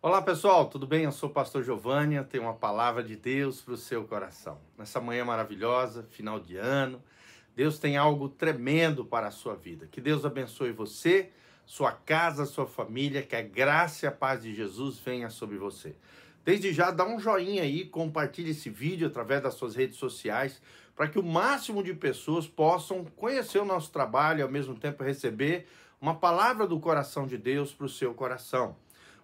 Olá pessoal, tudo bem? Eu sou o pastor Giovânia, tenho uma palavra de Deus para o seu coração. Nessa manhã maravilhosa, final de ano, Deus tem algo tremendo para a sua vida. Que Deus abençoe você, sua casa, sua família, que a graça e a paz de Jesus venha sobre você. Desde já, dá um joinha aí, compartilhe esse vídeo através das suas redes sociais, para que o máximo de pessoas possam conhecer o nosso trabalho e ao mesmo tempo receber uma palavra do coração de Deus para o seu coração.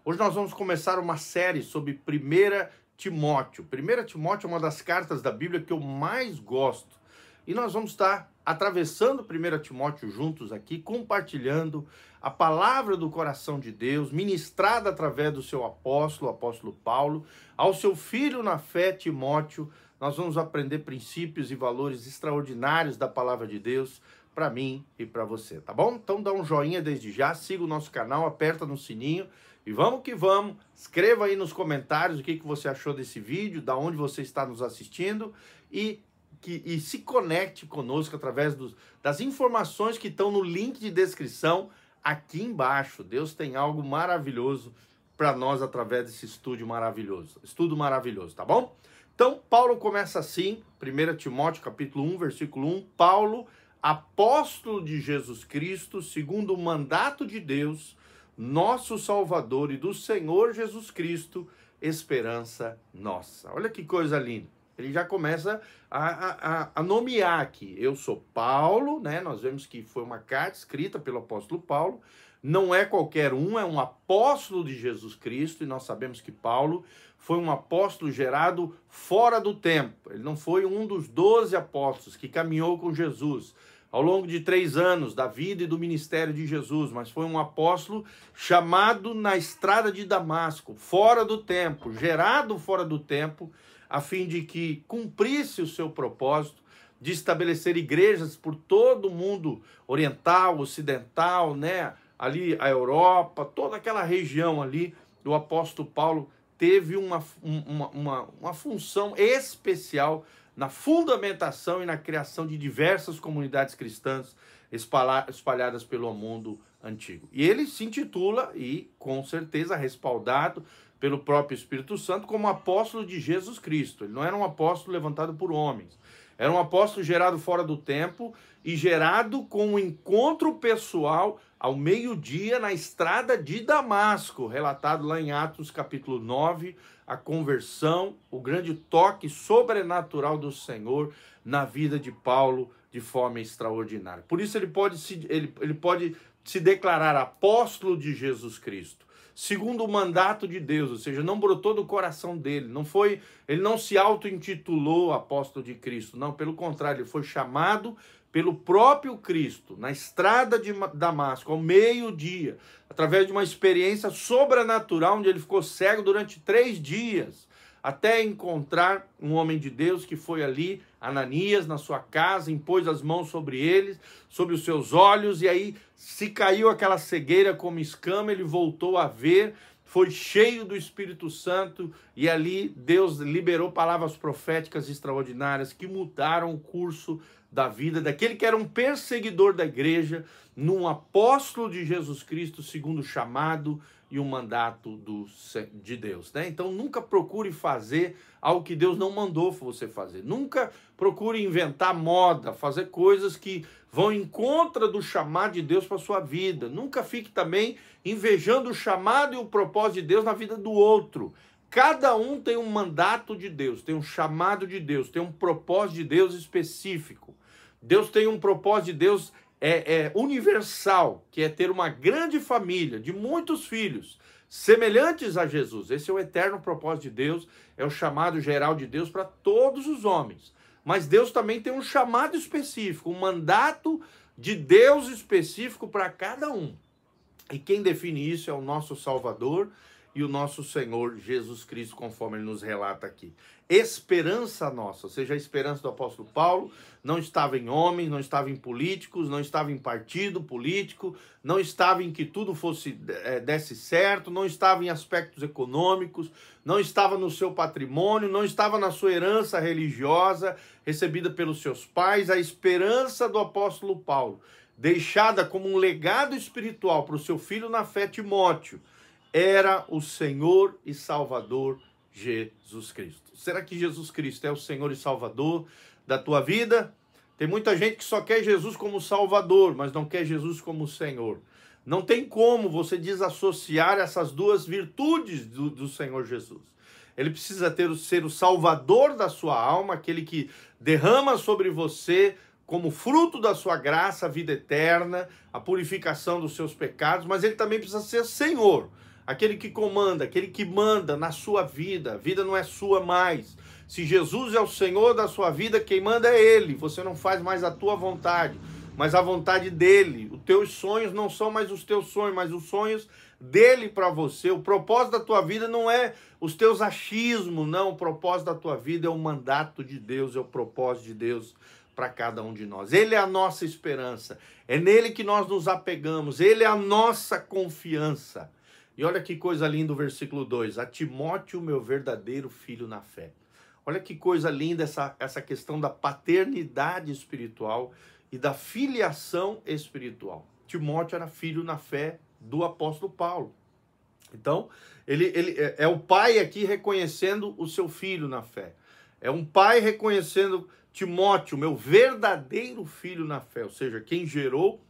Hoje nós vamos começar uma série sobre 1 Timóteo. 1 Timóteo é uma das cartas da Bíblia que eu mais gosto. E nós vamos estar atravessando 1 Timóteo juntos aqui, compartilhando a palavra do coração de Deus, ministrada através do seu apóstolo, o apóstolo Paulo, ao seu filho na fé, Timóteo. Nós vamos aprender princípios e valores extraordinários da palavra de Deus para mim e para você, tá bom? Então dá um joinha desde já, siga o nosso canal, aperta no sininho e vamos que vamos. Escreva aí nos comentários o que, que você achou desse vídeo, da onde você está nos assistindo e que, e se conecte conosco através dos, das informações que estão no link de descrição aqui embaixo. Deus tem algo maravilhoso para nós através desse estúdio maravilhoso. Estudo maravilhoso, tá bom? Então, Paulo começa assim, 1 Timóteo capítulo 1, versículo 1, Paulo, apóstolo de Jesus Cristo, segundo o mandato de Deus, nosso Salvador e do Senhor Jesus Cristo, esperança nossa. Olha que coisa linda. Ele já começa a, a, a nomear aqui. Eu sou Paulo, né? Nós vemos que foi uma carta escrita pelo apóstolo Paulo. Não é qualquer um, é um apóstolo de Jesus Cristo, e nós sabemos que Paulo foi um apóstolo gerado fora do tempo. Ele não foi um dos doze apóstolos que caminhou com Jesus ao longo de três anos da vida e do ministério de Jesus, mas foi um apóstolo chamado na estrada de Damasco, fora do tempo, gerado fora do tempo, a fim de que cumprisse o seu propósito de estabelecer igrejas por todo o mundo oriental, ocidental, né? Ali a Europa, toda aquela região ali do apóstolo Paulo teve uma, uma, uma, uma função especial na fundamentação e na criação de diversas comunidades cristãs espalhadas pelo mundo antigo. E ele se intitula, e com certeza respaldado pelo próprio Espírito Santo, como apóstolo de Jesus Cristo. Ele não era um apóstolo levantado por homens. Era um apóstolo gerado fora do tempo e gerado com um encontro pessoal ao meio-dia na estrada de Damasco, relatado lá em Atos capítulo 9, a conversão, o grande toque sobrenatural do Senhor na vida de Paulo de forma extraordinária. Por isso ele pode se, ele, ele pode se declarar apóstolo de Jesus Cristo. Segundo o mandato de Deus, ou seja, não brotou do coração dele, não foi, ele não se auto-intitulou apóstolo de Cristo, não, pelo contrário, ele foi chamado pelo próprio Cristo na estrada de Damasco, ao meio-dia, através de uma experiência sobrenatural, onde ele ficou cego durante três dias, até encontrar um homem de Deus que foi ali, Ananias, na sua casa, impôs as mãos sobre ele, sobre os seus olhos, e aí se caiu aquela cegueira como escama, ele voltou a ver, foi cheio do Espírito Santo e ali Deus liberou palavras proféticas extraordinárias que mudaram o curso da vida daquele que era um perseguidor da igreja, num apóstolo de Jesus Cristo, segundo o chamado e o mandato do, de Deus. Né? Então nunca procure fazer algo que Deus não mandou você fazer. Nunca procure inventar moda, fazer coisas que vão em contra do chamado de Deus para sua vida. Nunca fique também invejando o chamado e o propósito de Deus na vida do outro. Cada um tem um mandato de Deus, tem um chamado de Deus, tem um propósito de Deus específico. Deus tem um propósito de Deus é, é, universal, que é ter uma grande família de muitos filhos, semelhantes a Jesus. Esse é o eterno propósito de Deus, é o chamado geral de Deus para todos os homens. Mas Deus também tem um chamado específico, um mandato de Deus específico para cada um. E quem define isso é o nosso Salvador, e o nosso Senhor Jesus Cristo, conforme ele nos relata aqui. Esperança nossa, ou seja, a esperança do apóstolo Paulo, não estava em homens, não estava em políticos, não estava em partido político, não estava em que tudo fosse eh, desse certo, não estava em aspectos econômicos, não estava no seu patrimônio, não estava na sua herança religiosa recebida pelos seus pais. A esperança do apóstolo Paulo, deixada como um legado espiritual para o seu filho na fé Timóteo era o Senhor e Salvador Jesus Cristo. Será que Jesus Cristo é o Senhor e Salvador da tua vida? Tem muita gente que só quer Jesus como Salvador, mas não quer Jesus como Senhor. Não tem como você desassociar essas duas virtudes do, do Senhor Jesus. Ele precisa ter, ser o Salvador da sua alma, aquele que derrama sobre você como fruto da sua graça, a vida eterna, a purificação dos seus pecados, mas ele também precisa ser Senhor, aquele que comanda, aquele que manda na sua vida. A vida não é sua mais. Se Jesus é o Senhor da sua vida, quem manda é Ele. Você não faz mais a tua vontade, mas a vontade dele. Os teus sonhos não são mais os teus sonhos, mas os sonhos dele para você. O propósito da tua vida não é os teus achismos, não. O propósito da tua vida é o mandato de Deus, é o propósito de Deus para cada um de nós. Ele é a nossa esperança. É nele que nós nos apegamos. Ele é a nossa confiança. E olha que coisa linda o versículo 2: A Timóteo, meu verdadeiro filho na fé. Olha que coisa linda essa, essa questão da paternidade espiritual e da filiação espiritual. Timóteo era filho na fé do apóstolo Paulo. Então, ele, ele é, é o pai aqui reconhecendo o seu filho na fé. É um pai reconhecendo Timóteo, meu verdadeiro filho na fé, ou seja, quem gerou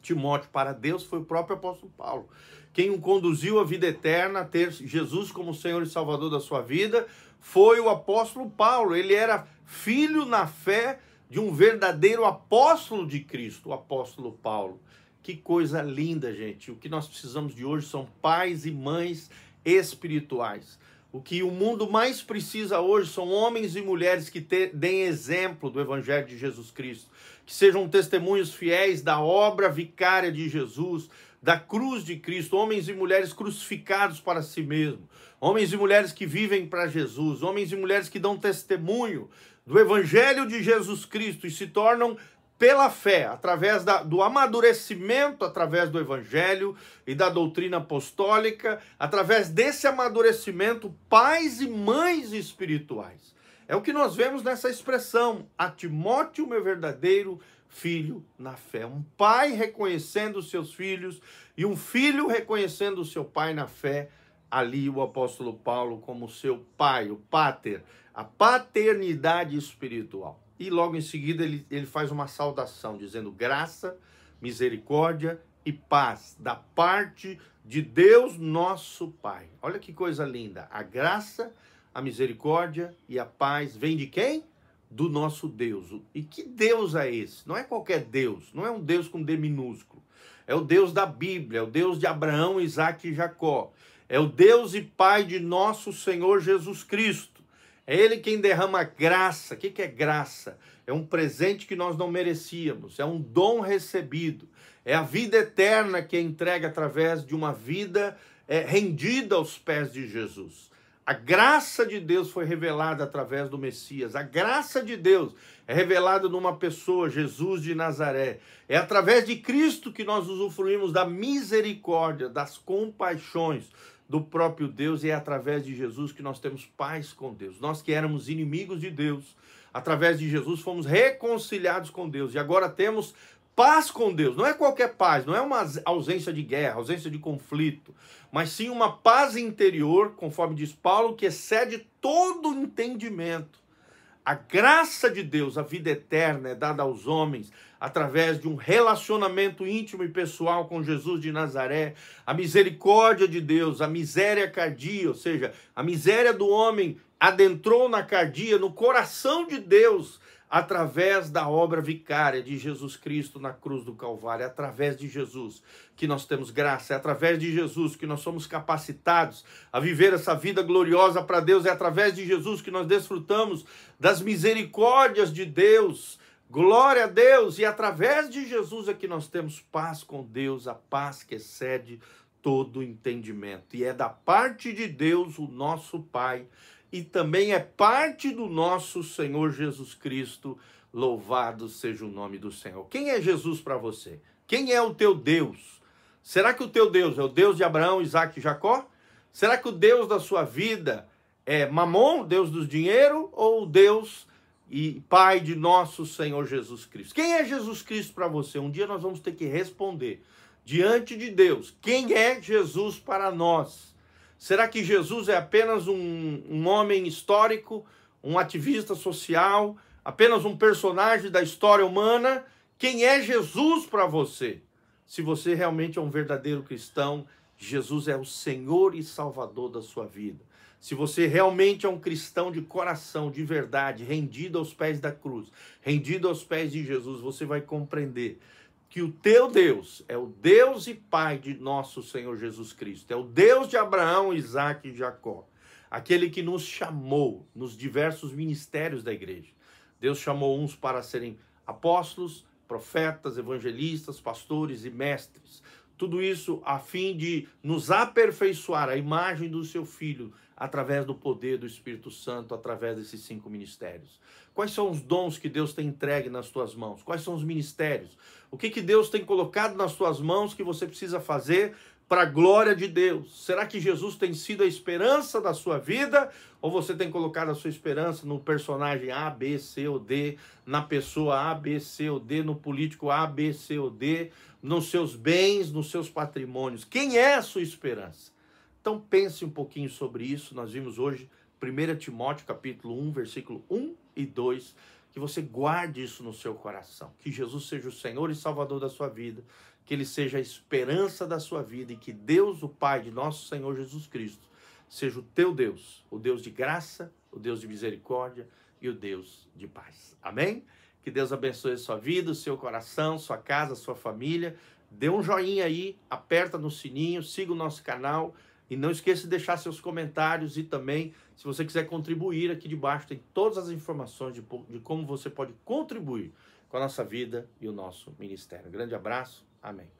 Timóteo para Deus foi o próprio apóstolo Paulo, quem o conduziu à vida eterna, a ter Jesus como Senhor e Salvador da sua vida, foi o apóstolo Paulo. Ele era filho na fé de um verdadeiro apóstolo de Cristo, o apóstolo Paulo. Que coisa linda, gente. O que nós precisamos de hoje são pais e mães espirituais. O que o mundo mais precisa hoje são homens e mulheres que te, deem exemplo do Evangelho de Jesus Cristo, que sejam testemunhos fiéis da obra vicária de Jesus, da cruz de Cristo, homens e mulheres crucificados para si mesmo, homens e mulheres que vivem para Jesus, homens e mulheres que dão testemunho do Evangelho de Jesus Cristo e se tornam pela fé, através da, do amadurecimento, através do evangelho e da doutrina apostólica, através desse amadurecimento, pais e mães espirituais. É o que nós vemos nessa expressão: a Timóteo, meu verdadeiro filho na fé. Um pai reconhecendo seus filhos e um filho reconhecendo o seu pai na fé. Ali o apóstolo Paulo como seu pai, o pater, a paternidade espiritual e logo em seguida ele, ele faz uma saudação, dizendo graça, misericórdia e paz da parte de Deus nosso Pai. Olha que coisa linda! A graça, a misericórdia e a paz vem de quem? Do nosso Deus. E que Deus é esse? Não é qualquer Deus, não é um Deus com D minúsculo. É o Deus da Bíblia, é o Deus de Abraão, Isaac e Jacó. É o Deus e Pai de nosso Senhor Jesus Cristo é Ele quem derrama graça. O que é graça? É um presente que nós não merecíamos, é um dom recebido, é a vida eterna que é entregue através de uma vida é, rendida aos pés de Jesus. A graça de Deus foi revelada através do Messias. A graça de Deus é revelada numa pessoa, Jesus de Nazaré. É através de Cristo que nós usufruímos da misericórdia, das compaixões, do próprio Deus e é através de Jesus que nós temos paz com Deus. Nós que éramos inimigos de Deus, através de Jesus fomos reconciliados com Deus e agora temos paz com Deus. Não é qualquer paz, não é uma ausência de guerra, ausência de conflito, mas sim uma paz interior, conforme diz Paulo, que excede todo entendimento. A graça de Deus, a vida eterna, é dada aos homens através de um relacionamento íntimo e pessoal com Jesus de Nazaré. A misericórdia de Deus, a miséria cardia, ou seja, a miséria do homem adentrou na cardia, no coração de Deus, através da obra vicária de Jesus Cristo na cruz do Calvário, é através de Jesus que nós temos graça, é através de Jesus que nós somos capacitados a viver essa vida gloriosa para Deus, é através de Jesus que nós desfrutamos das misericórdias de Deus. Glória a Deus! E através de Jesus é que nós temos paz com Deus, a paz que excede todo entendimento. E é da parte de Deus, o nosso Pai, e também é parte do nosso Senhor Jesus Cristo. Louvado seja o nome do Senhor. Quem é Jesus para você? Quem é o teu Deus? Será que o teu Deus é o Deus de Abraão, Isaac e Jacó? Será que o Deus da sua vida é Mamon, Deus do dinheiro, ou o Deus e Pai de nosso Senhor Jesus Cristo? Quem é Jesus Cristo para você? Um dia nós vamos ter que responder diante de Deus: quem é Jesus para nós? Será que Jesus é apenas um, um homem histórico, um ativista social, apenas um personagem da história humana? Quem é Jesus para você? Se você realmente é um verdadeiro cristão, Jesus é o Senhor e Salvador da sua vida. Se você realmente é um cristão de coração, de verdade, rendido aos pés da cruz, rendido aos pés de Jesus, você vai compreender que o teu Deus é o Deus e Pai de nosso Senhor Jesus Cristo, é o Deus de Abraão, Isaac e Jacó, aquele que nos chamou nos diversos ministérios da igreja. Deus chamou uns para serem apóstolos, profetas, evangelistas, pastores e mestres. Tudo isso a fim de nos aperfeiçoar a imagem do seu filho através do poder do Espírito Santo, através desses cinco ministérios. Quais são os dons que Deus tem entregue nas tuas mãos? Quais são os ministérios? O que, que Deus tem colocado nas tuas mãos que você precisa fazer para a glória de Deus? Será que Jesus tem sido a esperança da sua vida? Ou você tem colocado a sua esperança no personagem A, B, C ou D, na pessoa A, B, C ou D, no político A, B, C ou D, nos seus bens, nos seus patrimônios? Quem é a sua esperança? Então pense um pouquinho sobre isso. Nós vimos hoje 1 Timóteo capítulo 1, versículo 1 e 2, que você guarde isso no seu coração, que Jesus seja o Senhor e Salvador da sua vida, que ele seja a esperança da sua vida e que Deus, o Pai de nosso Senhor Jesus Cristo, seja o teu Deus, o Deus de graça, o Deus de misericórdia e o Deus de paz. Amém? Que Deus abençoe a sua vida, o seu coração, sua casa, sua família. Dê um joinha aí, aperta no sininho, siga o nosso canal e não esqueça de deixar seus comentários e também, se você quiser contribuir, aqui debaixo tem todas as informações de, de como você pode contribuir com a nossa vida e o nosso ministério. grande abraço, amém.